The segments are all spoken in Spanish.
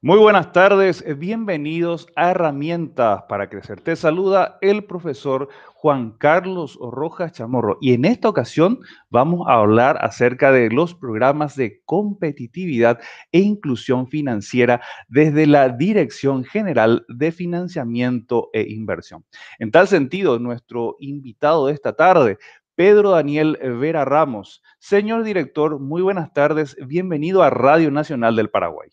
Muy buenas tardes, eh, bienvenidos a Herramientas para Crecer. Te saluda el profesor Juan Carlos Rojas Chamorro y en esta ocasión vamos a hablar acerca de los programas de competitividad e inclusión financiera desde la Dirección General de Financiamiento e Inversión. En tal sentido, nuestro invitado de esta tarde, Pedro Daniel Vera Ramos. Señor director, muy buenas tardes, bienvenido a Radio Nacional del Paraguay.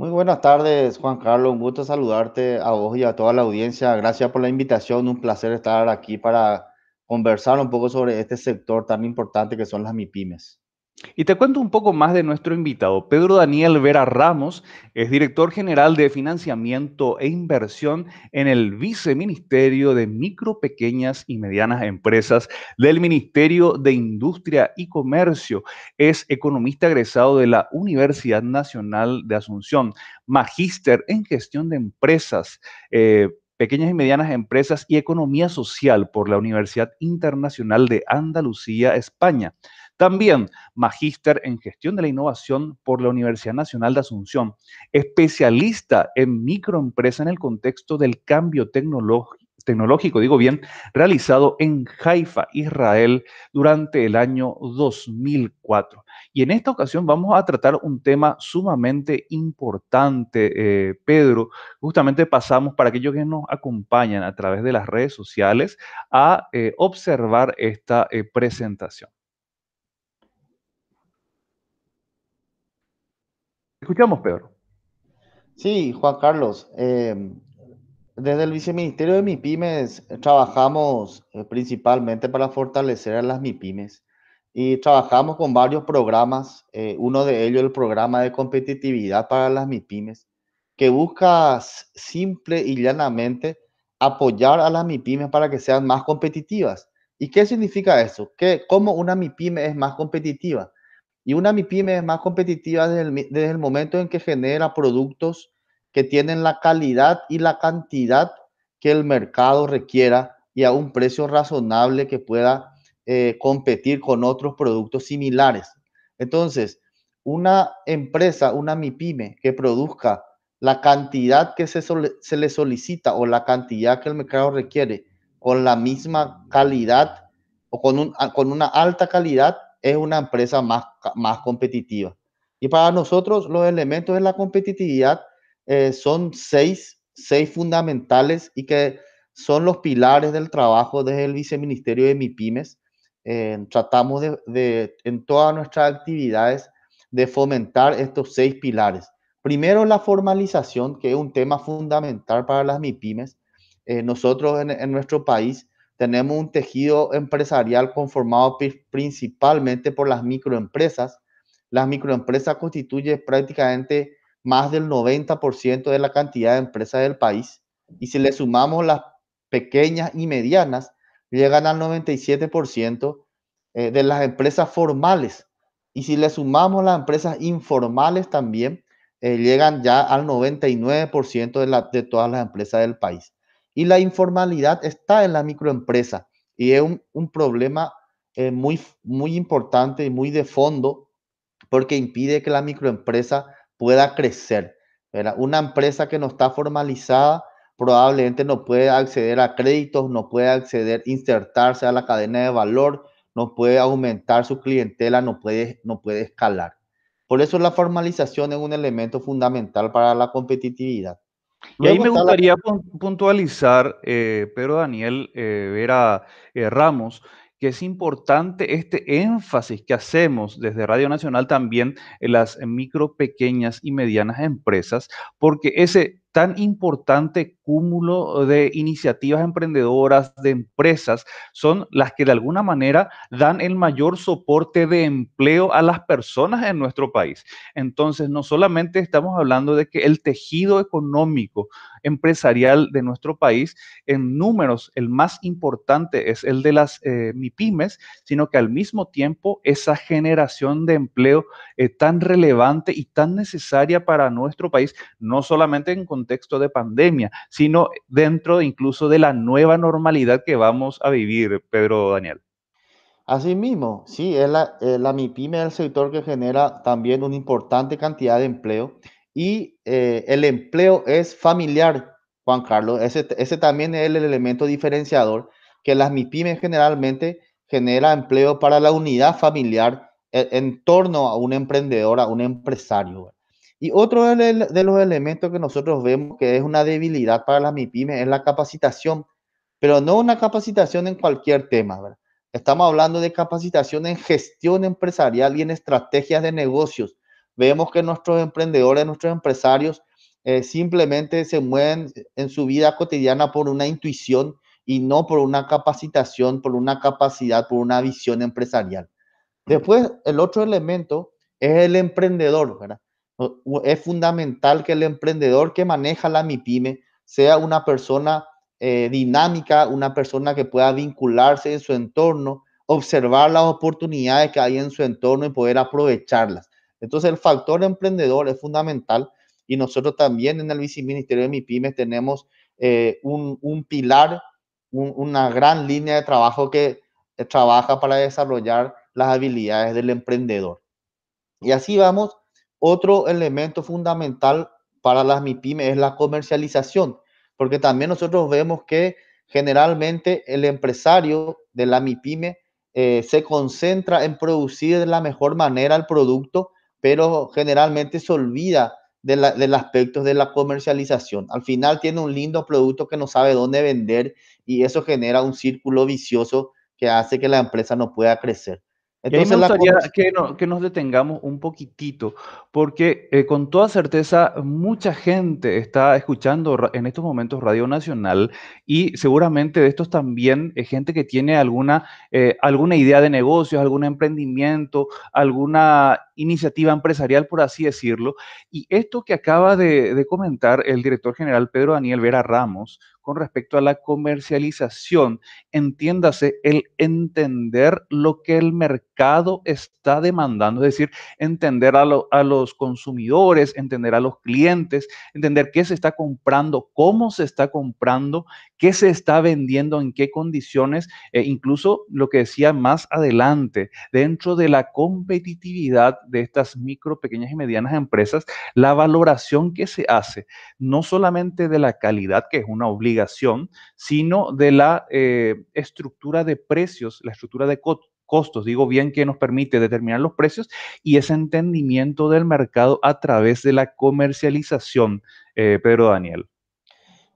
Muy buenas tardes, Juan Carlos. Un gusto saludarte a vos y a toda la audiencia. Gracias por la invitación. Un placer estar aquí para conversar un poco sobre este sector tan importante que son las MIPIMES. Y te cuento un poco más de nuestro invitado. Pedro Daniel Vera Ramos es director general de financiamiento e inversión en el Viceministerio de Micro, Pequeñas y Medianas Empresas del Ministerio de Industria y Comercio. Es economista egresado de la Universidad Nacional de Asunción, magíster en gestión de empresas. Eh, pequeñas y medianas empresas y economía social por la Universidad Internacional de Andalucía, España. También magíster en gestión de la innovación por la Universidad Nacional de Asunción, especialista en microempresa en el contexto del cambio tecnológico, digo bien, realizado en Haifa, Israel, durante el año 2004. Y en esta ocasión vamos a tratar un tema sumamente importante, eh, Pedro. Justamente pasamos para aquellos que nos acompañan a través de las redes sociales a eh, observar esta eh, presentación. escuchamos, Pedro. Sí, Juan Carlos. Eh, desde el Viceministerio de mipymes trabajamos eh, principalmente para fortalecer a las mipymes y trabajamos con varios programas, eh, uno de ellos el programa de competitividad para las mipymes que busca simple y llanamente apoyar a las mipymes para que sean más competitivas. ¿Y qué significa eso? ¿Qué cómo una MIPyme es más competitiva. Y una MIPYME es más competitiva desde el, momento en que genera productos que tienen la calidad y la cantidad que el mercado requiera y a un precio razonable que pueda eh, competir con otros productos similares. Entonces, una empresa, una MIPYME que produzca la cantidad que se, se, le solicita o la cantidad que el mercado requiere con la misma calidad o con, un, con una alta calidad es una empresa más, más competitiva. Y para nosotros los elementos de la competitividad eh, son seis, fundamentales y que son los pilares del trabajo desde el viceministerio de MIPIMES. Eh, tratamos de, en todas nuestras actividades de fomentar estos seis pilares. Primero, la formalización, que es un tema fundamental para las MIPIMES. Eh, nosotros en, nuestro país tenemos un tejido empresarial conformado principalmente por las microempresas. Las microempresas constituyen prácticamente más del 90% de la cantidad de empresas del país. Y si le sumamos las pequeñas y medianas, llegan al 97% eh, de las empresas formales. Y si le sumamos las empresas informales también, eh, llegan ya al 99% de todas las empresas del país. Y la informalidad está en la microempresa y es un, problema eh, muy, muy importante y muy de fondo porque impide que la microempresa pueda crecer. Una empresa que no está formalizada probablemente no puede acceder a créditos, no puede acceder, insertarse a la cadena de valor, no puede aumentar su clientela, no puede, no puede escalar. Por eso la formalización es un elemento fundamental para la competitividad. Y ahí me gustaría puntualizar, eh, pero Daniel eh, Vera eh, Ramos, que es importante este énfasis que hacemos desde Radio Nacional también en las micro, pequeñas y medianas empresas, porque ese tan importante cúmulo eh, de iniciativas emprendedoras, de empresas, son las que de alguna manera dan el mayor soporte de empleo a las personas en nuestro país. Entonces, no solamente estamos hablando de que el tejido económico empresarial de nuestro país, en números el más importante es el de las eh, MIPIMES, sino que al mismo tiempo esa generación de empleo es eh, tan relevante y tan necesaria para nuestro país, no solamente en contexto de pandemia, sino dentro incluso de la nueva normalidad que vamos a vivir, Pedro Daniel. Asimismo, sí, es la, eh, la MIPYME es el sector que genera también una importante cantidad de empleo y eh, el empleo es familiar, Juan Carlos. Ese, también es el elemento diferenciador, que las MIPIMES generalmente genera empleo para la unidad familiar e, en, torno a un emprendedor, a un empresario. Y otro de los elementos que nosotros vemos que es una debilidad para las MIPIMES es la capacitación, pero no una capacitación en cualquier tema, Estamos hablando de capacitación en gestión empresarial y en estrategias de negocios. Vemos que nuestros emprendedores, nuestros empresarios eh, simplemente se mueven en su vida cotidiana por una intuición y no por una capacitación, por una capacidad, por una visión empresarial. Mm. Después, el otro elemento es el emprendedor, Es fundamental que el emprendedor que maneja la MIPYME sea una persona eh, dinámica, una persona que pueda vincularse en su entorno, observar las oportunidades que hay en su entorno y poder aprovecharlas. Entonces el factor emprendedor es fundamental y nosotros también en el viceministerio de MIPIMES tenemos eh, un, pilar, una gran línea de trabajo que eh, trabaja para desarrollar las habilidades del emprendedor. Y así vamos. Otro elemento fundamental para las MIPIMES es la comercialización, porque también nosotros vemos que generalmente el empresario de la MIPYME eh, se concentra en producir de la mejor manera el producto pero generalmente se olvida de la, del aspecto de la comercialización. Al final tiene un lindo producto que no sabe dónde vender y eso genera un círculo vicioso que hace que la empresa no pueda crecer. Entonces, me gustaría que nos detengamos un poquitito, porque eh, con toda certeza mucha gente está escuchando en estos momentos Radio Nacional y seguramente de estos también eh, gente que tiene alguna, eh, alguna idea de negocios, algún emprendimiento, alguna iniciativa empresarial, por así decirlo. Y esto que acaba de, comentar el director general Pedro Daniel Vera Ramos con respecto a la comercialización, entiéndase el entender lo que el mercado está demandando, es decir, entender a, lo, a los los consumidores, entender a los clientes, entender qué se está comprando, cómo se está comprando, qué se está vendiendo, en qué condiciones, e incluso lo que decía más adelante, dentro de la competitividad de estas micro, pequeñas y medianas empresas, la valoración que se hace, no solamente de la calidad, que es una obligación, sino de la eh, estructura de precios, la estructura de, coto, costos, digo bien, que nos permite determinar los precios y ese entendimiento del mercado a través de la comercialización, eh, Pedro Daniel.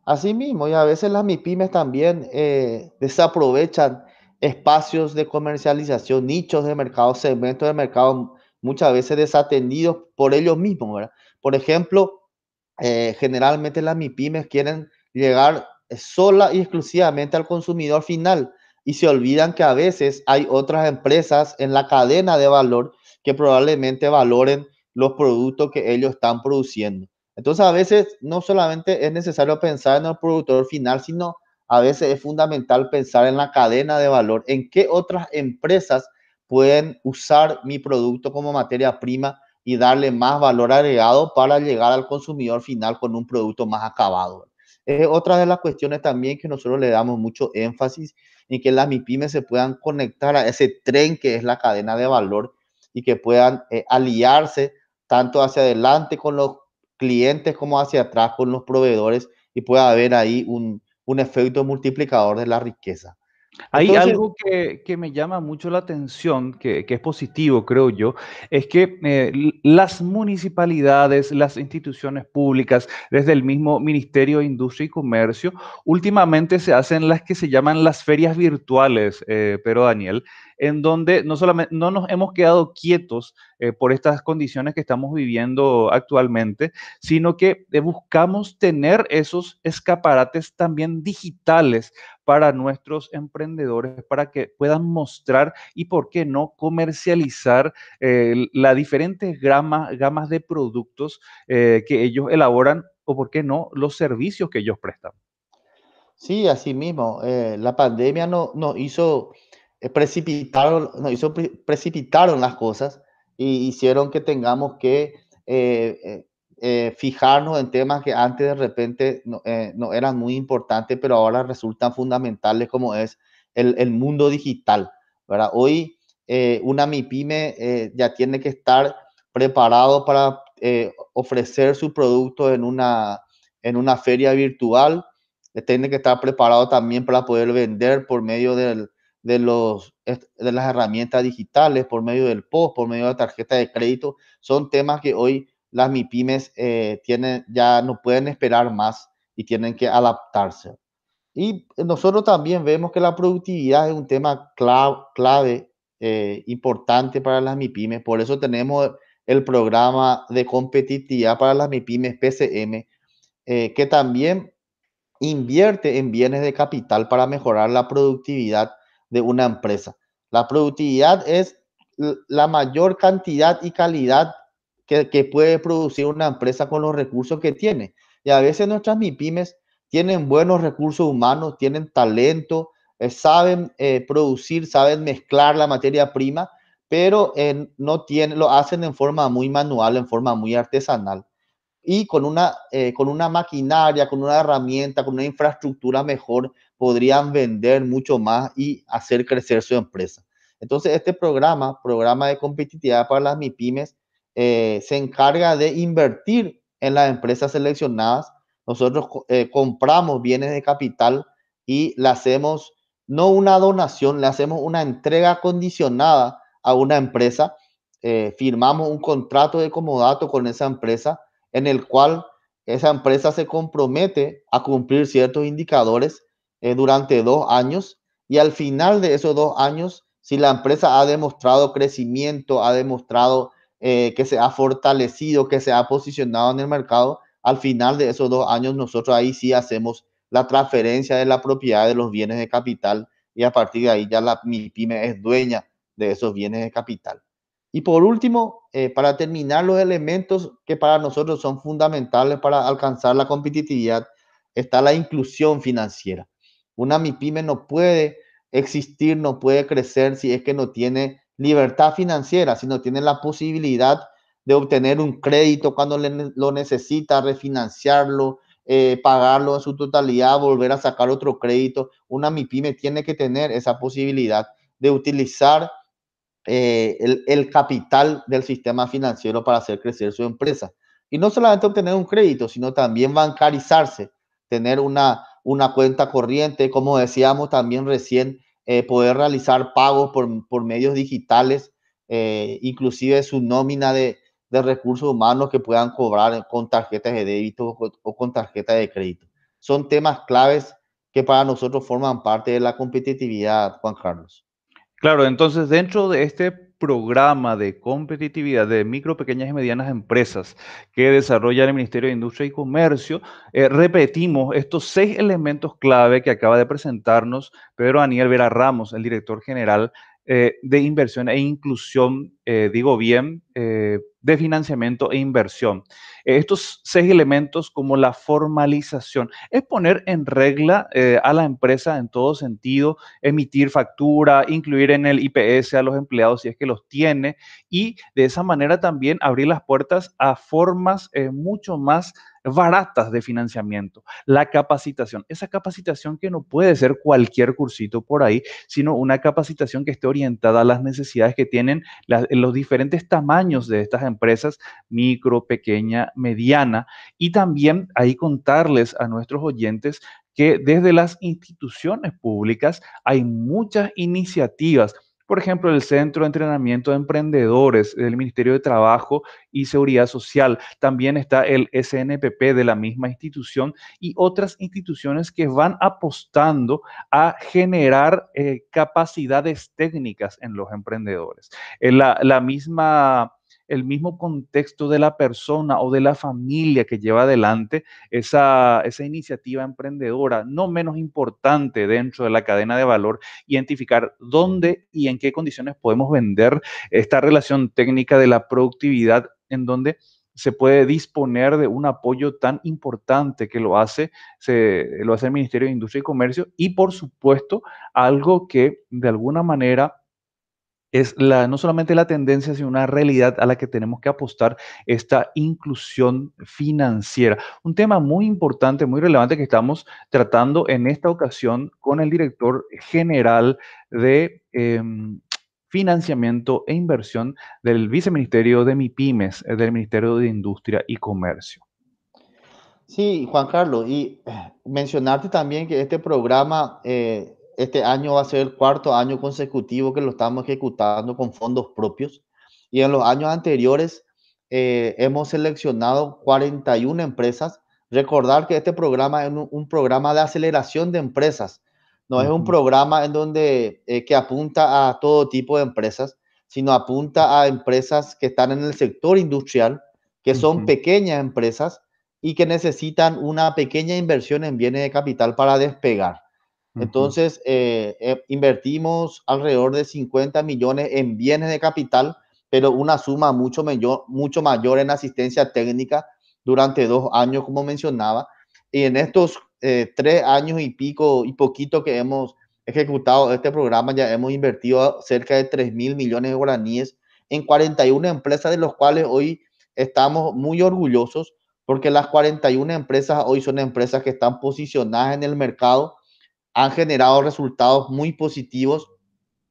Así mismo, y a veces las MIPIMES también eh, desaprovechan espacios de comercialización, nichos de mercado, segmentos de mercado muchas veces desatendidos por ellos mismos, Por ejemplo, eh, generalmente las MIPIMES quieren llegar sola y exclusivamente al consumidor final, y se olvidan que a veces hay otras empresas en la cadena de valor que probablemente valoren los productos que ellos están produciendo. Entonces a veces no solamente es necesario pensar en el productor final, sino a veces es fundamental pensar en la cadena de valor, en qué otras empresas pueden usar mi producto como materia prima y darle más valor agregado para llegar al consumidor final con un producto más acabado. Es otra de las cuestiones también que nosotros le damos mucho énfasis y que las MIPIMES se puedan conectar a ese tren que es la cadena de valor y que puedan eh, aliarse tanto hacia adelante con los clientes como hacia atrás con los proveedores y pueda haber ahí un efecto multiplicador de la riqueza. Hay algo que, me llama mucho la atención, que, es positivo, creo yo, es que eh, las municipalidades, las instituciones públicas, desde el mismo Ministerio de Industria y Comercio, últimamente se hacen las que se llaman las ferias virtuales, eh, pero Daniel, en donde no solamente no nos hemos quedado quietos eh, por estas condiciones que estamos viviendo actualmente, sino que eh, buscamos tener esos escaparates también digitales para nuestros emprendedores, para que puedan mostrar y, por qué no, comercializar eh, las diferentes gamas de productos que ellos elaboran o, por qué no, los servicios que ellos prestan. Sí, así mismo. la pandemia nos no hizo eh, precipitaron, no hizo precipitaron las cosas y hicieron que tengamos que eh, eh, fijarnos en temas que antes de repente no, eran muy importantes, pero ahora resultan fundamentales como es el, mundo digital. ¿verdad? Hoy una MIPYME ya tiene que estar preparado para ofrecer su producto en una, en una feria virtual, tiene que estar preparado también para poder vender por medio del, de, los, de las herramientas digitales, por medio del POS, por medio de la tarjeta de crédito, son temas que hoy las MIPIMES eh, tienen, ya no pueden esperar más y tienen que adaptarse. Y nosotros también vemos que la productividad es un tema clave, eh, importante para las MIPIMES, por eso tenemos el programa de competitividad para las MIPIMES PCM, eh, que también invierte en bienes de capital para mejorar la productividad de una empresa. La productividad es la mayor cantidad y calidad que, puede producir una empresa con los recursos que tiene. Y a veces nuestras MIPIMES tienen buenos recursos humanos, tienen talento, eh, saben eh, producir, saben mezclar la materia prima, pero eh, no tienen, lo hacen en forma muy manual, en forma muy artesanal. Y con una, con una maquinaria, con una herramienta, con una infraestructura mejor, podrían vender mucho más y hacer crecer su empresa. Entonces, este programa, programa de competitividad para las MIPIMES, eh, se encarga de invertir en las empresas seleccionadas. Nosotros eh, compramos bienes de capital y le hacemos no una donación, le hacemos una entrega condicionada a una empresa. Eh, firmamos un contrato de comodato con esa empresa en el cual esa empresa se compromete a cumplir ciertos indicadores eh, durante dos años y al final de esos dos años, si la empresa ha demostrado crecimiento, ha demostrado eh, que se ha fortalecido, que se ha posicionado en el mercado, al final de esos dos años nosotros ahí sí hacemos la transferencia de la propiedad de los bienes de capital y a partir de ahí ya la pyme es dueña de esos bienes de capital. Y por último, eh, para terminar, los elementos que para nosotros son fundamentales para alcanzar la competitividad está la inclusión financiera. Una MIPYME no puede existir, no puede crecer si es que no tiene libertad financiera, si no tiene la posibilidad de obtener un crédito cuando lo necesita, refinanciarlo, eh, pagarlo en su totalidad, volver a sacar otro crédito. Una MIPYME tiene que tener esa posibilidad de utilizar eh, el, capital del sistema financiero para hacer crecer su empresa. Y no solamente obtener un crédito, sino también bancarizarse, tener una una cuenta corriente, como decíamos también recién, eh, poder realizar pagos por, medios digitales, eh, inclusive su nómina de, recursos humanos que puedan cobrar con tarjetas de débito o, con tarjetas de crédito. Son temas claves que para nosotros forman parte de la competitividad, Juan Carlos. Claro, entonces dentro de este programa de competitividad de micro, pequeñas y medianas empresas que desarrolla el Ministerio de Industria y Comercio, eh, repetimos estos seis elementos clave que acaba de presentarnos Pedro Daniel Vera Ramos, el director general eh, de Inversión e Inclusión, eh, digo bien, de financiamiento e inversión. Estos seis elementos como la formalización es poner en regla eh, a la empresa en todo sentido, emitir factura, incluir en el IPS a los empleados si es que los tiene y de esa manera también abrir las puertas a formas eh, mucho más baratas de financiamiento, la capacitación, esa capacitación que no puede ser cualquier cursito por ahí, sino una capacitación que esté orientada a las necesidades que tienen los diferentes tamaños de estas empresas empresas micro, pequeña, mediana. Y también ahí contarles a nuestros oyentes que desde las instituciones públicas hay muchas iniciativas por ejemplo, el Centro de Entrenamiento de Emprendedores del Ministerio de Trabajo y Seguridad Social. También está el SNPP de la misma institución y otras instituciones que van apostando a generar eh, capacidades técnicas en los emprendedores. Eh, la, la misma el mismo contexto de la persona o de la familia que lleva adelante esa, iniciativa emprendedora, no menos importante dentro de la cadena de valor, identificar dónde y en qué condiciones podemos vender esta relación técnica de la productividad en donde se puede disponer de un apoyo tan importante que lo hace, se, lo hace el Ministerio de Industria y Comercio y, por supuesto, algo que de alguna manera es la, no solamente la tendencia, sino una realidad a la que tenemos que apostar esta inclusión financiera. Un tema muy importante, muy relevante que estamos tratando en esta ocasión con el director general de... Em, financiamiento e inversión del viceministerio de MIPIMES, eh, del Ministerio de Industria y Comercio. Sí, Juan Carlos, y eh, mencionarte también que este programa eh, este año va a ser el cuarto año consecutivo que lo estamos ejecutando con fondos propios. Y en los años anteriores eh, hemos seleccionado 41 empresas. Recordar que este programa es un, programa de aceleración de empresas. No es un programa en donde eh, que apunta a todo tipo de empresas, sino apunta a empresas que están en el sector industrial, que son pequeñas empresas y que necesitan una pequeña inversión en bienes de capital para despegar. Entonces, eh, eh, invertimos alrededor de 50 millones en bienes de capital, pero una suma mucho mayor, mucho mayor en asistencia técnica durante dos años, como mencionaba. Y en estos eh, tres años y pico y poquito que hemos ejecutado este programa, ya hemos invertido cerca de 3 mil millones de guaraníes en 41 empresas, de las cuales hoy estamos muy orgullosos, porque las 41 empresas hoy son empresas que están posicionadas en el mercado han generado resultados muy positivos.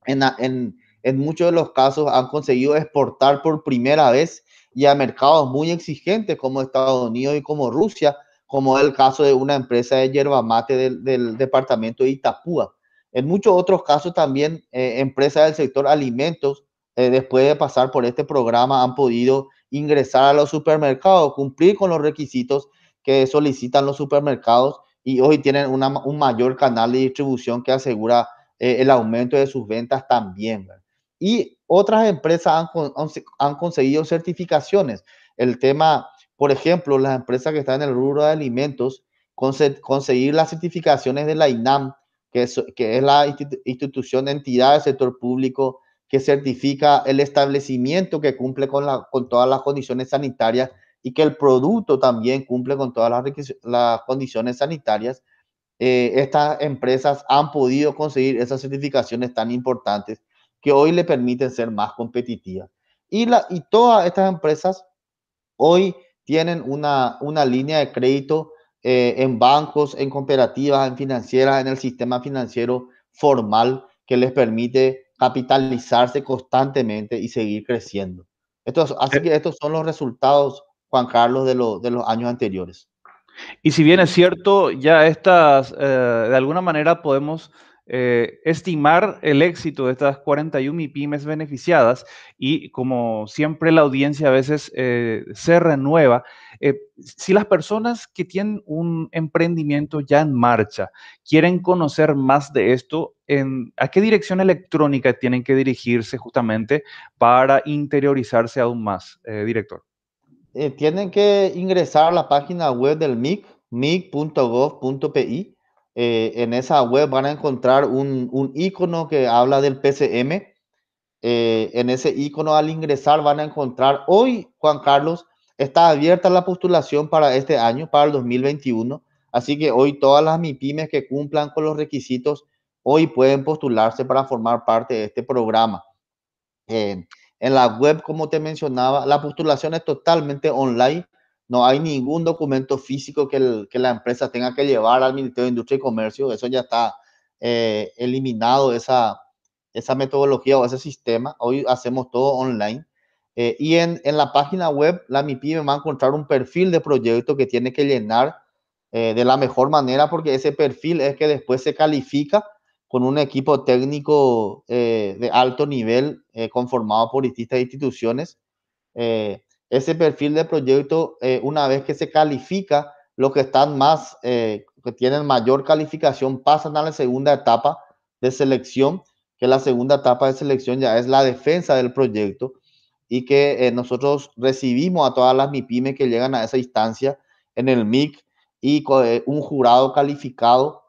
En, en, en muchos de los casos han conseguido exportar por primera vez y a mercados muy exigentes como Estados Unidos y como Rusia, como el caso de una empresa de yerba mate del, del departamento de Itapúa. En muchos otros casos también eh, empresas del sector alimentos, eh, después de pasar por este programa, han podido ingresar a los supermercados, cumplir con los requisitos que solicitan los supermercados y hoy tienen un mayor canal de distribución que asegura eh, el aumento de sus ventas también. Y otras empresas han, conseguido certificaciones. El tema, por ejemplo, las empresas que están en el rubro de alimentos, conseguir las certificaciones de la INAM, que es, que es la institución de entidad del sector público que certifica el establecimiento que cumple con, la, con todas las condiciones sanitarias y que el producto también cumple con todas las, condiciones sanitarias, eh, estas empresas han podido conseguir esas certificaciones tan importantes que hoy le permiten ser más competitivas. Y, la, y todas estas empresas hoy tienen una, línea de crédito eh, en bancos, en cooperativas, en financieras, en el sistema financiero formal que les permite capitalizarse constantemente y seguir creciendo. así eh. que estos son los resultados Juan Carlos de, los años anteriores. Y si bien es cierto, ya estas, eh, de alguna manera podemos eh, estimar el éxito de estas 41 pymes beneficiadas y como siempre la audiencia a veces eh, se renueva, si las personas que tienen un emprendimiento ya en marcha quieren conocer más de esto, en, ¿a qué dirección electrónica tienen que dirigirse justamente para interiorizarse aún más, director? Eh, tienen que ingresar a la página web del MIC, mic.gov.pi. Eh, en esa web van a encontrar un, icono que habla del PCM. Eh, en ese icono al ingresar van a encontrar hoy, Juan Carlos, está abierta la postulación para este año, para el 2021. Así que hoy todas las MIPIMES que cumplan con los requisitos, hoy pueden postularse para formar parte de este programa. En la web, como te mencionaba, la postulación es totalmente online. No hay ningún documento físico que, la empresa tenga que llevar al Ministerio de Industria y Comercio. Eso ya está eh, eliminado, esa, esa metodología o ese sistema. Hoy hacemos todo online. Eh, y en, en, la página web, la me va a encontrar un perfil de proyecto que tiene que llenar eh, de la mejor manera, porque ese perfil es que después se califica con un equipo técnico eh, de alto nivel eh, conformado por distintas instituciones. Eh, ese perfil de proyecto, una vez que se califica, los que están más, que tienen mayor calificación, pasan a la segunda etapa de selección, que la segunda etapa de selección ya es la defensa del proyecto y que nosotros recibimos a todas las mipymes que llegan a esa instancia en el MIC y un jurado calificado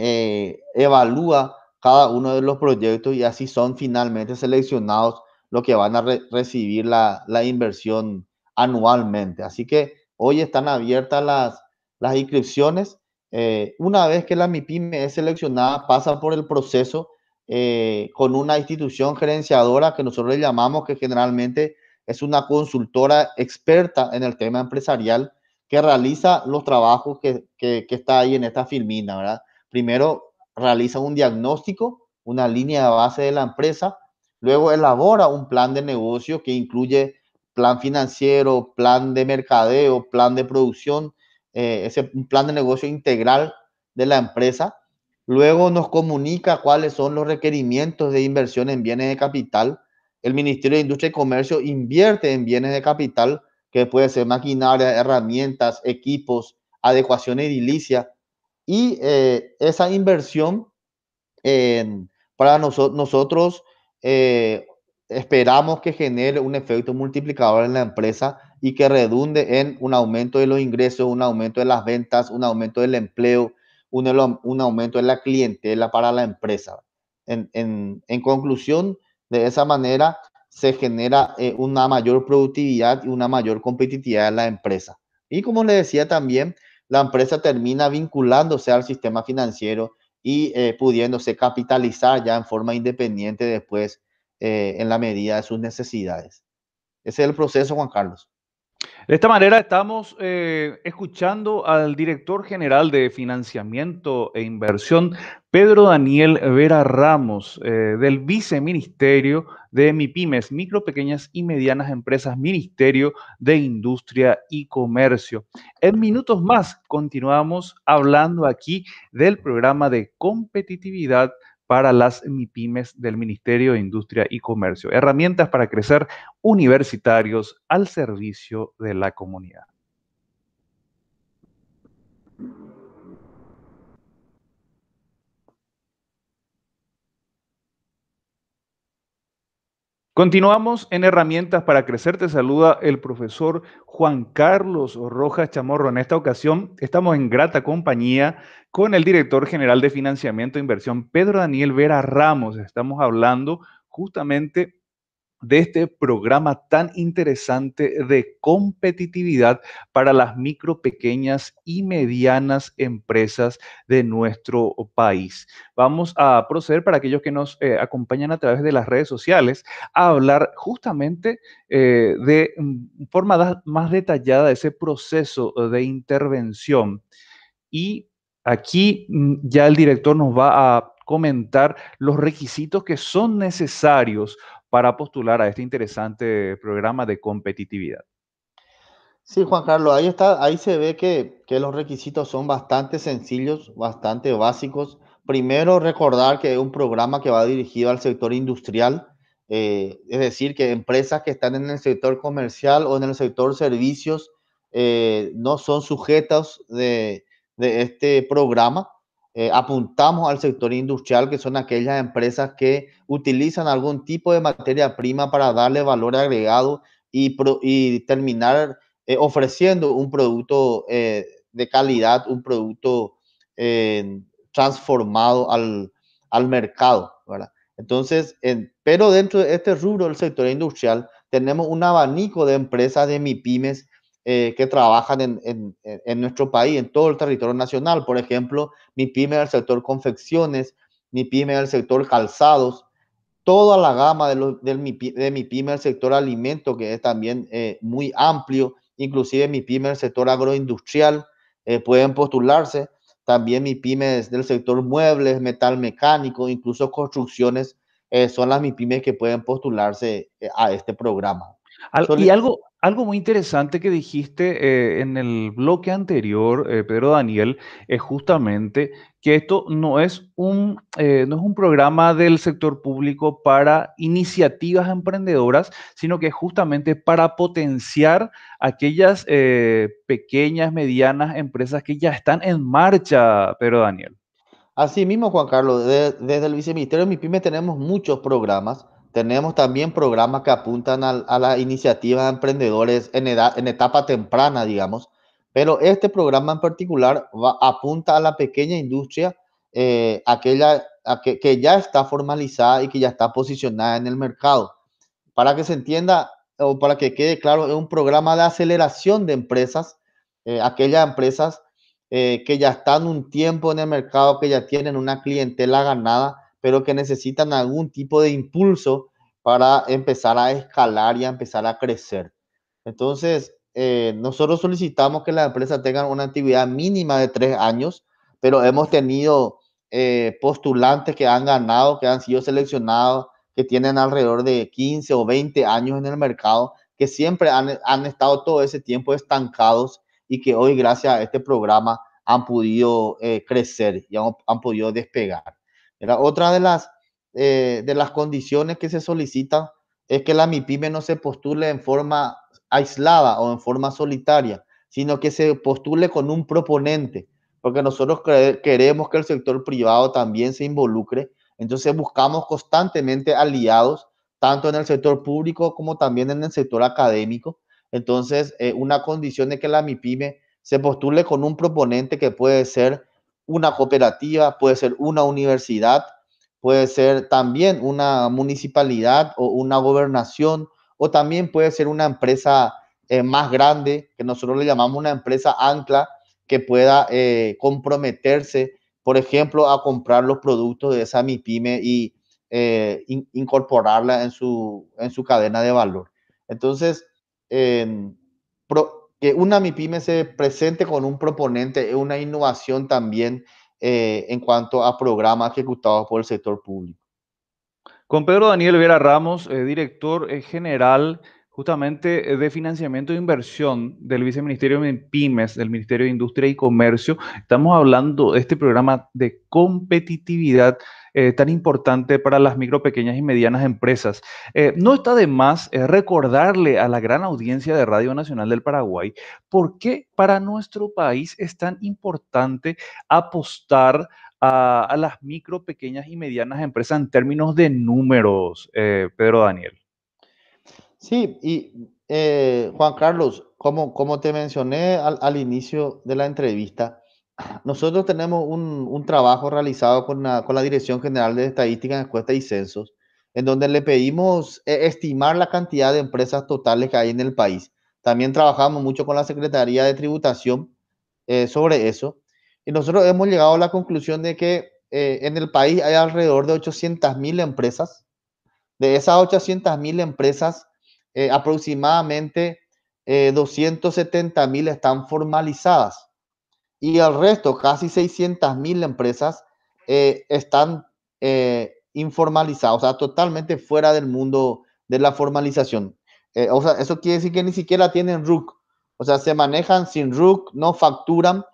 eh, evalúa cada uno de los proyectos y así son finalmente seleccionados los que van a recibir la, inversión anualmente. Así que hoy están abiertas las, inscripciones. Eh, una vez que la MIPYME es seleccionada, pasa por el proceso eh, con una institución gerenciadora que nosotros le llamamos que generalmente es una consultora experta en el tema empresarial que realiza los trabajos que, que, que está ahí en esta filmina, ¿verdad? primero realiza un diagnóstico, una línea de base de la empresa, luego elabora un plan de negocio que incluye plan financiero, plan de mercadeo, plan de producción, eh, ese, un plan de negocio integral de la empresa. Luego nos comunica cuáles son los requerimientos de inversión en bienes de capital. El Ministerio de Industria y Comercio invierte en bienes de capital, que puede ser maquinaria, herramientas, equipos, adecuación edilicia, y eh, esa inversión para nosotros eh, esperamos que genere un efecto multiplicador en la empresa y que redunde en un aumento de los ingresos, un aumento de las ventas, un aumento del empleo, un, un aumento de la clientela para la empresa. En, en, conclusión, de esa manera se genera eh, una mayor productividad y una mayor competitividad en la empresa. Y como le decía también, la empresa termina vinculándose al sistema financiero y eh, pudiéndose capitalizar ya en forma independiente después eh, en la medida de sus necesidades. Ese es el proceso, Juan Carlos. De esta manera estamos eh, escuchando al director general de financiamiento e inversión Pedro Daniel Vera Ramos, eh, del viceministerio de MIPIMES, micro, pequeñas y medianas empresas, Ministerio de Industria y Comercio. En minutos más continuamos hablando aquí del programa de competitividad para las MIPIMES del Ministerio de Industria y Comercio. Herramientas para crecer universitarios al servicio de la comunidad. Continuamos en Herramientas para Crecer. Te saluda el profesor Juan Carlos Rojas Chamorro. En esta ocasión estamos en grata compañía con el director general de Financiamiento e Inversión, Pedro Daniel Vera Ramos. Estamos hablando justamente de este programa tan interesante de competitividad para las micro, pequeñas y medianas empresas de nuestro país. Vamos a proceder para aquellos que nos eh, acompañan a través de las redes sociales a hablar justamente eh, de mm, forma más detallada de ese proceso de intervención. Y aquí mm, ya el director nos va a comentar los requisitos que son necesarios para postular a este interesante programa de competitividad. Sí, Juan Carlos, ahí está, ahí se ve que, los requisitos son bastante sencillos, bastante básicos. Primero, recordar que es un programa que va dirigido al sector industrial, eh, es decir, que empresas que están en el sector comercial o en el sector servicios eh, no son sujetas de este programa. Eh, apuntamos al sector industrial, que son aquellas empresas que utilizan algún tipo de materia prima para darle valor agregado y, terminar eh, ofreciendo un producto eh, de calidad, un producto transformado al, mercado. Entonces, pero dentro de este rubro del sector industrial tenemos un abanico de empresas de MIPIMES eh, que trabajan en, nuestro país, en todo el territorio nacional. Por ejemplo, mi pyme del sector confecciones, mi pyme del sector calzados, toda la gama de, mi, pyme del sector alimento, que es también eh, muy amplio, inclusive mi pyme del sector agroindustrial, eh, pueden postularse. También mi pyme del sector muebles, metal mecánico, incluso construcciones, son las mi que pueden postularse a este programa y e algo, algo muy interesante que dijiste eh, en el bloque anterior, eh, Pedro Daniel, es justamente que esto no es, un, eh, no es un programa del sector público para iniciativas emprendedoras, sino que es justamente para potenciar aquellas pequeñas, medianas empresas que ya están en marcha, Pedro Daniel. Así mismo, Juan Carlos, desde el Viceministerio de MIPYME tenemos muchos programas tenemos también programas que apuntan a, la iniciativa de emprendedores en, en etapa temprana, digamos, pero este programa en particular apunta a la pequeña industria, eh, aquella que, ya está formalizada y que ya está posicionada en el mercado. Para que se entienda o para que quede claro, es un programa de aceleración de empresas, eh, aquellas empresas eh, que ya están un tiempo en el mercado, que ya tienen una clientela ganada pero que necesitan algún tipo de impulso para empezar a escalar y a empezar a crecer. Entonces, eh, nosotros solicitamos que la empresa tengan una actividad mínima de tres años, pero hemos tenido eh, postulantes que han ganado, que han sido seleccionados, que tienen alrededor de 15 o 20 años en el mercado, que siempre han, estado todo ese tiempo estancados y que hoy gracias a este programa han podido eh, crecer y han podido despegar otra de las, eh, de las condiciones que se solicita es que la MIPYME no se postule en forma aislada o en forma solitaria, sino que se postule con un proponente, porque nosotros queremos que el sector privado también se involucre, entonces buscamos constantemente aliados, tanto en el sector público como también en el sector académico. Entonces, eh, una condición es que la MIPYME se postule con un proponente que puede ser una cooperativa, puede ser una universidad, puede ser también una municipalidad o una gobernación, o también puede ser una empresa eh, más grande, que nosotros le llamamos una empresa ancla, que pueda eh, comprometerse, por ejemplo, a comprar los productos de esa MIPYME y eh, incorporarla en su, en su cadena de valor. Entonces, que una MIPYME se presente con un proponente es una innovación también eh, en cuanto a programas ejecutados por el sector público. Con Pedro Daniel Vera Ramos, eh, director eh, general justamente de financiamiento e inversión del Viceministerio de Pymes, del Ministerio de Industria y Comercio. Estamos hablando de este programa de competitividad eh, tan importante para las micro, pequeñas y medianas empresas. Eh, no está de más eh, recordarle a la gran audiencia de Radio Nacional del Paraguay por qué para nuestro país es tan importante apostar a, las micro, pequeñas y medianas empresas en términos de números, Pedro Daniel. Sí, y Juan Carlos, como, como te mencioné al inicio de la entrevista, nosotros tenemos un, trabajo realizado con la, Dirección General de Estadísticas, Encuestas y Censos, en donde le pedimos eh, estimar la cantidad de empresas totales que hay en el país. También trabajamos mucho con la Secretaría de Tributación eh, sobre eso. Y nosotros hemos llegado a la conclusión de que eh, en el país hay alrededor de 800.000 empresas. De esas 800.000 empresas, eh, aproximadamente 270.000 están formalizadas y el resto, casi 600.000 empresas, eh, están eh, informalizadas, o sea, totalmente fuera del mundo de la formalización. Eh, o sea, eso quiere decir que ni siquiera tienen RUC, o sea, se manejan sin RUC, no facturan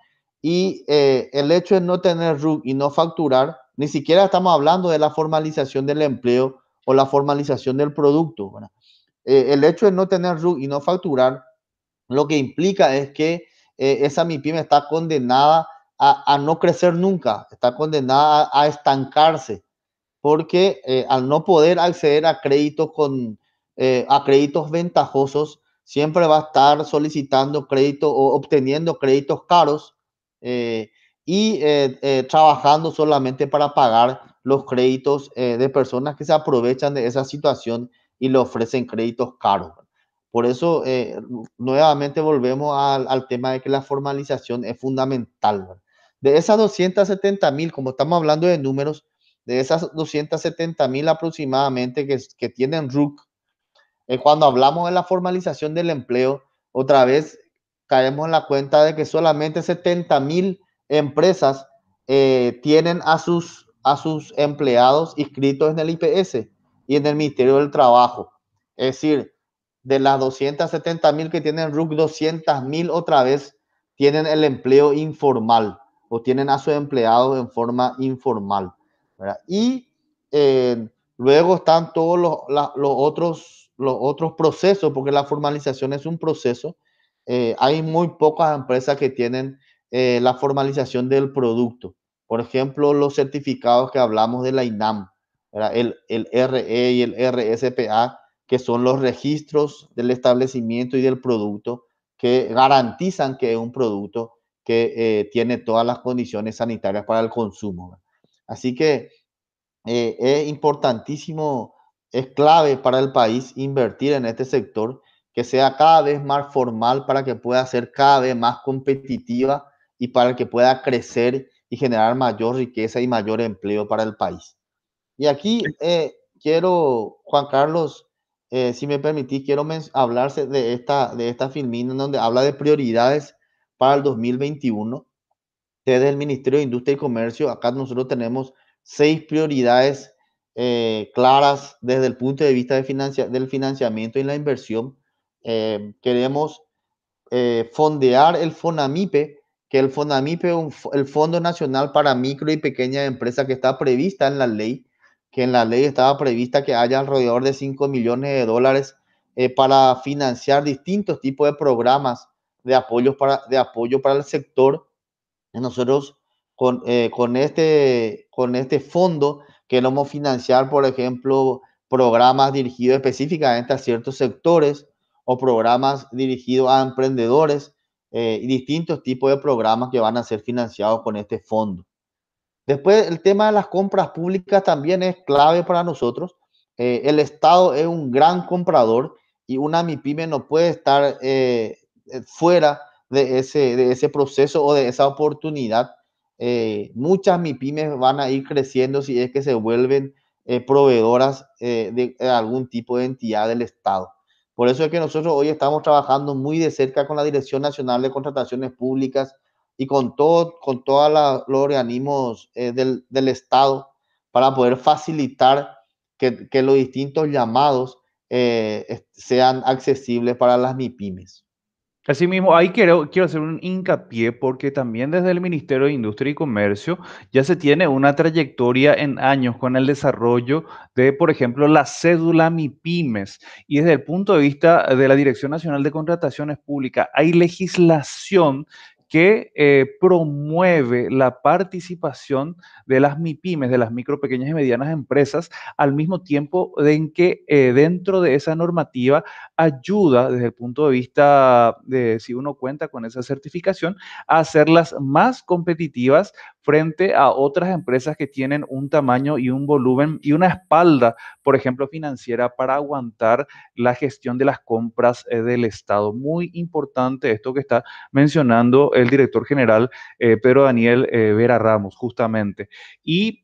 y eh, el hecho de no tener RUC y no facturar, ni siquiera estamos hablando de la formalización del empleo o la formalización del producto. el hecho de no tener RUC y no facturar, lo que implica es que eh, esa MIPIM está condenada a, no crecer nunca, está condenada a, estancarse, porque eh, al no poder acceder a créditos, con, eh, a créditos ventajosos, siempre va a estar solicitando crédito o obteniendo créditos caros y trabajando solamente para pagar los créditos de personas que se aprovechan de esa situación y le ofrecen créditos caros. Por eso, eh, nuevamente volvemos al, tema de que la formalización es fundamental. De esas 270 mil, como estamos hablando de números, de esas 270 mil aproximadamente que, tienen RUC, cuando hablamos de la formalización del empleo, otra vez caemos en la cuenta de que solamente 70 mil empresas eh, tienen a sus, a sus empleados inscritos en el IPS y en el Ministerio del Trabajo. Es decir, de las 270 mil que tienen RUC, 200 mil otra vez tienen el empleo informal o tienen a su empleado en forma informal. Y eh, luego están todos los, otros, los otros procesos, porque la formalización es un proceso. Eh, hay muy pocas empresas que tienen eh, la formalización del producto. Por ejemplo, los certificados que hablamos de la INAM, el, el, RE y el RSPA que son los registros del establecimiento y del producto que garantizan que es un producto que eh, tiene todas las condiciones sanitarias para el consumo. Así que eh, es importantísimo, es clave para el país invertir en este sector que sea cada vez más formal para que pueda ser cada vez más competitiva y para que pueda crecer y generar mayor riqueza y mayor empleo para el país. Y aquí eh, quiero, Juan Carlos, eh, si me permitís, quiero hablarse de esta, de esta filmina donde habla de prioridades para el 2021. Desde el Ministerio de Industria y Comercio, acá nosotros tenemos seis prioridades eh, claras desde el punto de vista de del financiamiento y la inversión. Eh, queremos fondear el FONAMIPE, que el FONAMIPE es el Fondo Nacional para Micro y Pequeña Empresa, que está prevista en la ley que en la ley estaba prevista que haya alrededor de 5 millones de dólares eh, para financiar distintos tipos de programas de apoyo para, de apoyo para el sector. Nosotros eh, con, este, con este fondo queremos financiar, por ejemplo, programas dirigidos específicamente a ciertos sectores o programas dirigidos a emprendedores eh, y distintos tipos de programas que van a ser financiados con este fondo. Después, el tema de las compras públicas también es clave para nosotros. Eh, el Estado es un gran comprador y una MIPYME no puede estar eh, fuera de ese, de ese proceso o de esa oportunidad. Eh, muchas MIPYMES van a ir creciendo si es que se vuelven proveedoras de algún tipo de entidad del Estado. Por eso es que nosotros hoy estamos trabajando muy de cerca con la Dirección Nacional de Contrataciones Públicas, y con todo, con todos los organismos eh, del, Estado para poder facilitar que, los distintos llamados eh, sean accesibles para las MIPIMES. Asimismo, ahí quiero, quiero hacer un hincapié porque también desde el Ministerio de Industria y Comercio ya se tiene una trayectoria en años con el desarrollo de, por ejemplo, la cédula MIPIMES. Y desde el punto de vista de la Dirección Nacional de Contrataciones Públicas, hay legislación que eh, promueve la participación de las MIPIMES, de las micro, pequeñas y medianas empresas, al mismo tiempo en que eh, dentro de esa normativa ayuda desde el punto de vista de si uno cuenta con esa certificación a hacerlas más competitivas frente a otras empresas que tienen un tamaño y un volumen y una espalda, por ejemplo, financiera para aguantar la gestión de las compras eh, del Estado. Muy importante esto que está mencionando el director general eh, Pedro Daniel eh, Vera Ramos, justamente. Y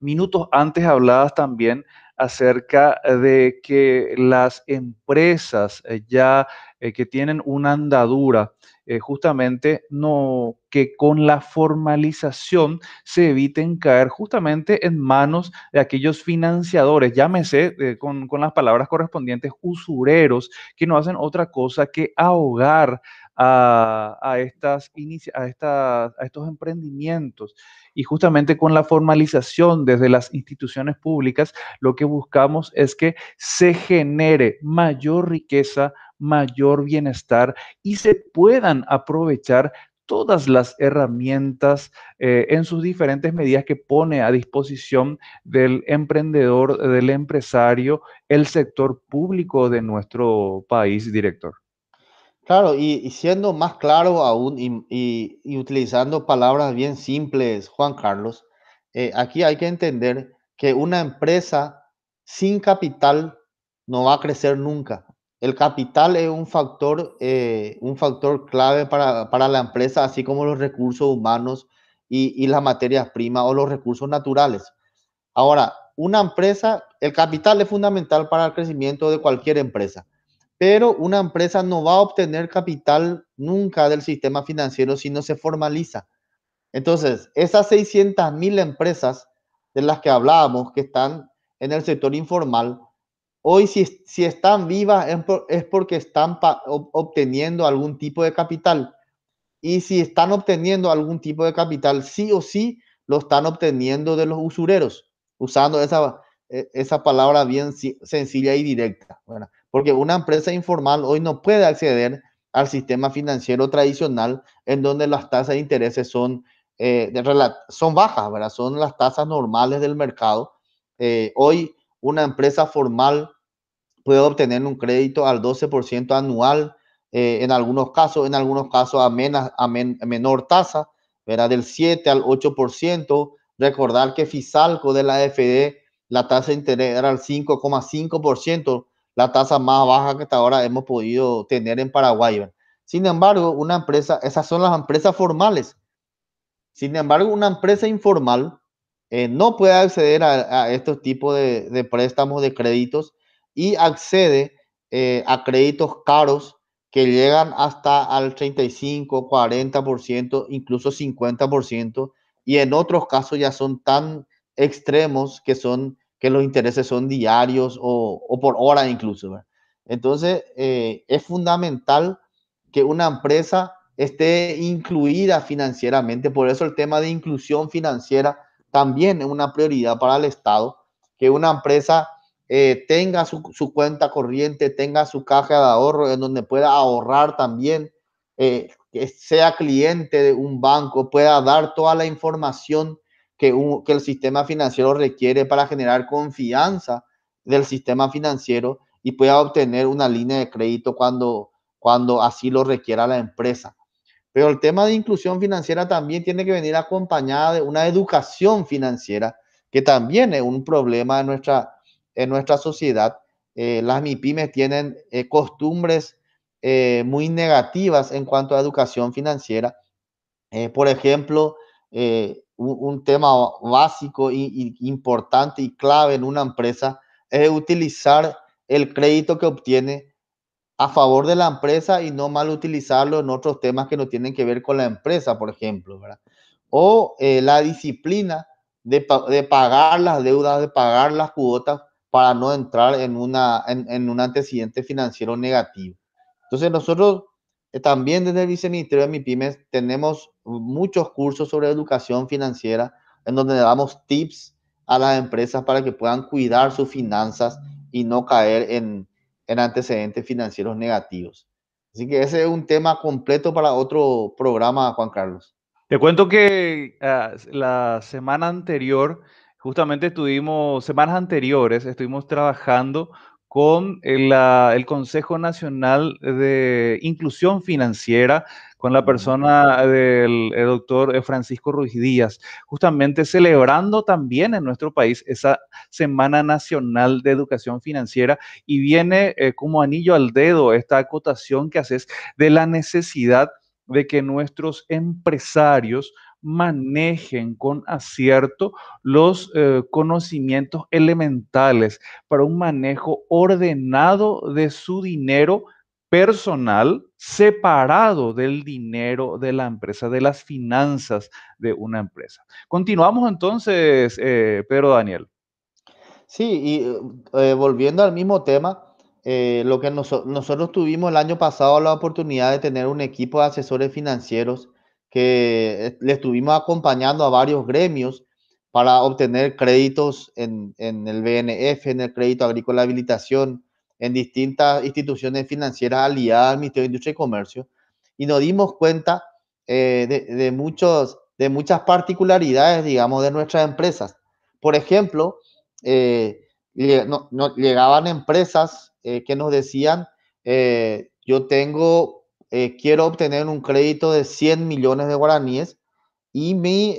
minutos antes habladas también acerca eh, de que las empresas eh, ya eh, que tienen una andadura, justamente no que con la formalización se eviten caer justamente en manos de aquellos financiadores, llámese con, con, las palabras correspondientes, usureros, que no hacen otra cosa que ahogar a, a, estas, a estos emprendimientos y justamente con la formalización desde las instituciones públicas, lo que buscamos es que se genere mayor riqueza, mayor bienestar y se puedan aprovechar todas las herramientas eh, en sus diferentes medidas que pone a disposición del emprendedor, del empresario, el sector público de nuestro país, director. Claro, y, siendo más claro aún y, utilizando palabras bien simples, Juan Carlos, eh, aquí hay que entender que una empresa sin capital no va a crecer nunca. El capital es un factor, eh, un factor clave para, para, la empresa, así como los recursos humanos y, las materias primas o los recursos naturales. Ahora, una empresa, el capital es fundamental para el crecimiento de cualquier empresa pero una empresa no va a obtener capital nunca del sistema financiero si no se formaliza. Entonces, esas 600.000 empresas de las que hablábamos que están en el sector informal, hoy si, si están vivas es porque están obteniendo algún tipo de capital. Y si están obteniendo algún tipo de capital, sí o sí lo están obteniendo de los usureros, usando esa, e, esa palabra bien sencilla y directa porque una empresa informal hoy no puede acceder al sistema financiero tradicional en donde las tasas de intereses son, eh, son bajas, ¿verdad? Son las tasas normales del mercado. Eh, hoy una empresa formal puede obtener un crédito al 12% anual, eh, en algunos casos, en algunos casos a, a, menor tasa, ¿verdad? Del 7 al 8%. Recordar que Fisalco de la AFD, la tasa de interés era al 5,5% la tasa más baja que hasta ahora hemos podido tener en Paraguay. Sin embargo, una empresa, esas son las empresas formales. Sin embargo, una empresa informal eh, no puede acceder a, estos tipos de, préstamos, de créditos y accede eh, a créditos caros que llegan hasta al 35, 40%, incluso 50%, y en otros casos ya son tan extremos que son que los intereses son diarios o, por hora incluso. Entonces, eh, es fundamental que una empresa esté incluida financieramente. Por eso el tema de inclusión financiera también es una prioridad para el Estado, que una empresa eh, tenga su, cuenta corriente, tenga su caja de ahorro en donde pueda ahorrar también, eh, que sea cliente de un banco, pueda dar toda la información que, el sistema financiero requiere para generar confianza del sistema financiero y pueda obtener una línea de crédito cuando, cuando así lo requiera la empresa. Pero el tema de inclusión financiera también tiene que venir acompañada de una educación financiera, que también es un problema en nuestra, en nuestra sociedad. Eh, las MIPIMES tienen eh, costumbres eh, muy negativas en cuanto a educación financiera. por ejemplo, un, tema básico y, importante y clave en una empresa es utilizar el crédito que obtiene a favor de la empresa y no mal utilizarlo en otros temas que no tienen que ver con la empresa, por ejemplo, O eh, la disciplina de, pagar las deudas, de pagar las cuotas para no entrar en, una, en, un antecedente financiero negativo. Entonces nosotros eh, también desde el viceministerio de MIPIMES tenemos muchos cursos sobre educación financiera en donde le damos tips a las empresas para que puedan cuidar sus finanzas y no caer en, antecedentes financieros negativos. Así que ese es un tema completo para otro programa, Juan Carlos. Te cuento que ah, la semana anterior, justamente estuvimos, semanas anteriores, estuvimos trabajando con eh, el Consejo Nacional de Inclusión Financiera, con la persona eh, del doctor eh, Francisco Ruiz Díaz, justamente celebrando también en nuestro país esa Semana Nacional de Educación Financiera y viene eh, como anillo al dedo esta acotación que haces de la necesidad de que nuestros empresarios manejen con acierto los conocimientos elementales para un manejo ordenado de su dinero personal separado del dinero de la empresa, de las finanzas de una empresa. Continuamos entonces, eh, Pedro Daniel. Sí, y eh, eh, volviendo al mismo tema, lo que nosotros tuvimos el año pasado la oportunidad de tener un equipo de asesores financieros que le estuvimos acompañando a varios gremios para obtener créditos en, en el BNF, en el crédito agrícola habilitación, en distintas instituciones financieras aliadas al Ministerio de Industria y Comercio, y nos dimos cuenta eh, de, muchos, de muchas particularidades, digamos, de nuestras empresas. Por ejemplo, eh, llegaban empresas eh, que nos decían, yo tengo, quiero obtener un crédito de 100 millones de guaraníes y mi,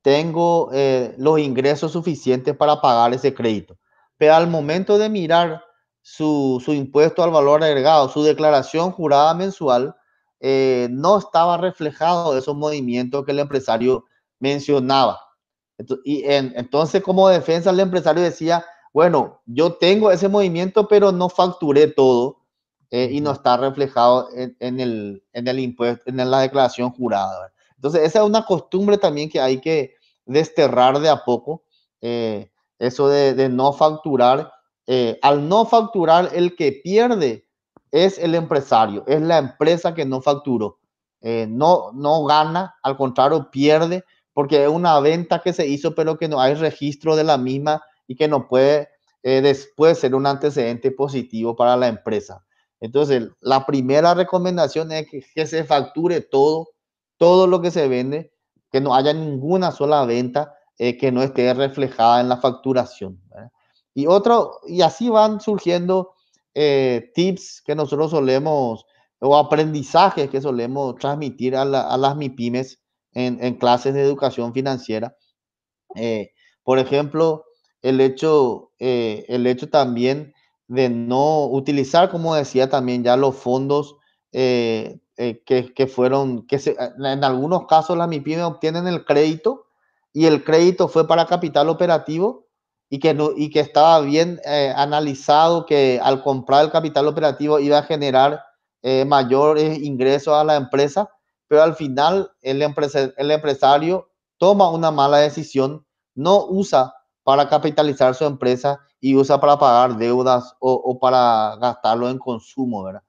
tengo los ingresos suficientes para pagar ese crédito. Pero al momento de mirar su, su impuesto al valor agregado, su declaración jurada mensual, eh, no estaba reflejado esos movimientos que el empresario mencionaba. Entonces, y en, entonces, como defensa, el empresario decía, bueno, yo tengo ese movimiento, pero no facturé todo eh, y no está reflejado en, el, en el impuesto, en la declaración jurada. Entonces, esa es una costumbre también que hay que desterrar de a poco. Eh, eso de, no facturar. Eh, al no facturar, el que pierde es el empresario, es la empresa que no facturó. Eh, no, no gana, al contrario, pierde, porque es una venta que se hizo, pero que no hay registro de la misma y que no puede eh, después ser un antecedente positivo para la empresa. Entonces, la primera recomendación es que se facture todo, todo lo que se vende, que no haya ninguna sola venta eh, que no esté reflejada en la facturación. Y otro, y así van surgiendo eh, tips que nosotros solemos o aprendizajes que solemos transmitir a, las MIPIMES en, clases de educación financiera. Eh, por ejemplo, el hecho, el hecho también de no utilizar, como decía también, ya los fondos que, que, fueron, que se, en algunos casos las MIPIMES obtienen el crédito y el crédito fue para capital operativo y que, no, y que estaba bien eh, analizado que al comprar el capital operativo iba a generar eh, mayores ingresos a la empresa, pero al final el, el empresario toma una mala decisión, no usa para capitalizar su empresa y usa para pagar deudas o, o para gastarlo en consumo, ¿verdad?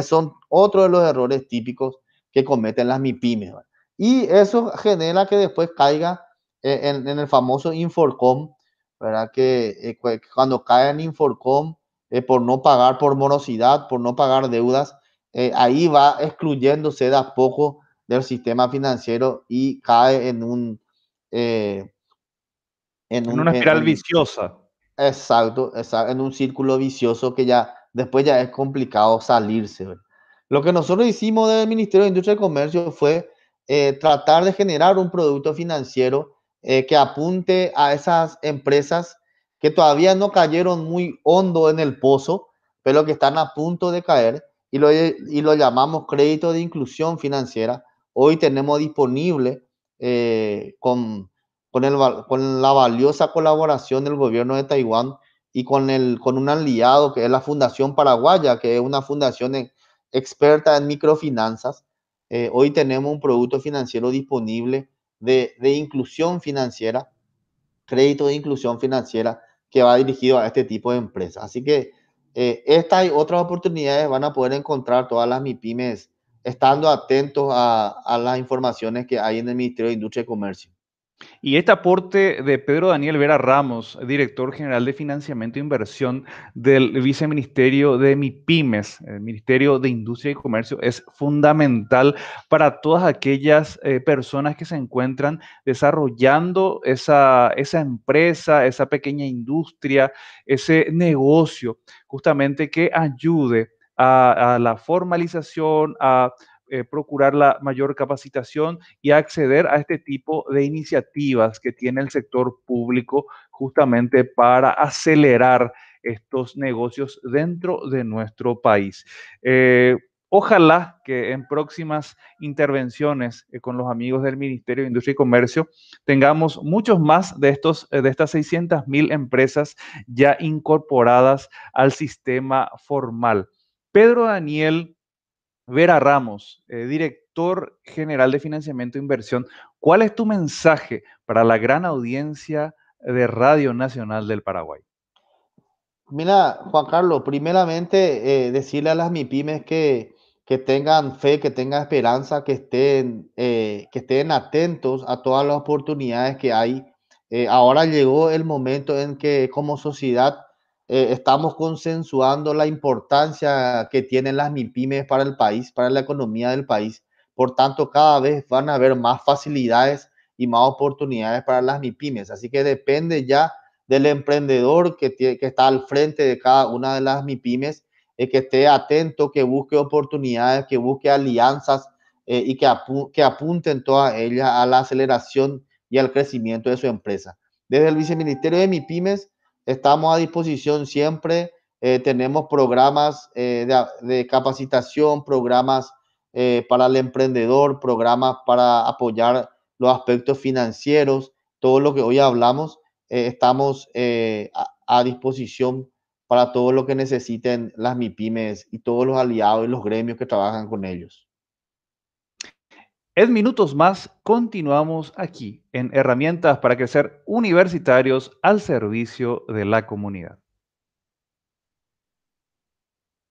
son otros de los errores típicos que cometen las MIPIMES, Y eso genera que después caiga en, el famoso Inforcom, ¿verdad? Que eh, cuando caen Inforcom eh, por no pagar, por morosidad, por no pagar deudas, eh, ahí va excluyéndose de a poco del sistema financiero y cae en un... en, una espiral viciosa. Exacto, exacto, en un círculo vicioso que ya después ya es complicado salirse. Lo que nosotros hicimos del Ministerio de Industria y Comercio fue tratar de generar un producto financiero eh, que apunte a esas empresas que todavía no cayeron muy hondo en el pozo, pero que están a punto de caer y lo, y lo llamamos crédito de inclusión financiera. Hoy tenemos disponible eh, con, con, con la valiosa colaboración del gobierno de Taiwán y con, el, con un aliado que es la Fundación Paraguaya, que es una fundación e, experta en microfinanzas. Eh, hoy tenemos un producto financiero disponible de, inclusión financiera, crédito de inclusión financiera que va dirigido a este tipo de empresas. Así que eh, estas y otras oportunidades van a poder encontrar todas las MIPIMES estando atentos a las informaciones que hay en el Ministerio de Industria y Comercio. Y este aporte de Pedro Daniel Vera Ramos, director general de financiamiento e inversión del viceministerio de MIPIMES, el Ministerio de Industria y Comercio, es fundamental para todas aquellas eh, personas que se encuentran desarrollando esa, empresa, esa pequeña industria, ese negocio, justamente que ayude a, la formalización, a, eh, procurar la mayor capacitación y acceder a este tipo de iniciativas que tiene el sector público justamente para acelerar estos negocios dentro de nuestro país. Eh, ojalá que en próximas intervenciones eh, con los amigos del Ministerio de Industria y Comercio tengamos muchos más de, estos, de estas 600.000 empresas ya incorporadas al sistema formal. Pedro Daniel Vera Ramos, eh, director general de financiamiento e inversión, ¿cuál es tu mensaje para la gran audiencia de Radio Nacional del Paraguay? Mira, Juan Carlos, primeramente eh, decirle a las MIPIMES que, tengan fe, que tengan esperanza, que estén, eh, que estén atentos a todas las oportunidades que hay. ahora llegó el momento en que como sociedad eh, estamos consensuando la importancia que tienen las MIPIMES para el país, para la economía del país. Por tanto, cada vez van a haber más facilidades y más oportunidades para las MIPIMES. Así que depende ya del emprendedor que, que está al frente de cada una de las MIPIMES, eh, que esté atento, que busque oportunidades, que busque alianzas eh, y que, que apunten todas ellas a la aceleración y al crecimiento de su empresa. Desde el Viceministerio de MIPIMES Estamos a disposición siempre. Eh, tenemos programas eh, de, capacitación, programas eh, para el emprendedor, programas para apoyar los aspectos financieros, todo lo que hoy hablamos, estamos a, a, disposición para todo lo que necesiten las MIPIMES y todos los aliados y los gremios que trabajan con ellos. En minutos más continuamos aquí en Herramientas para Crecer Universitarios al servicio de la comunidad.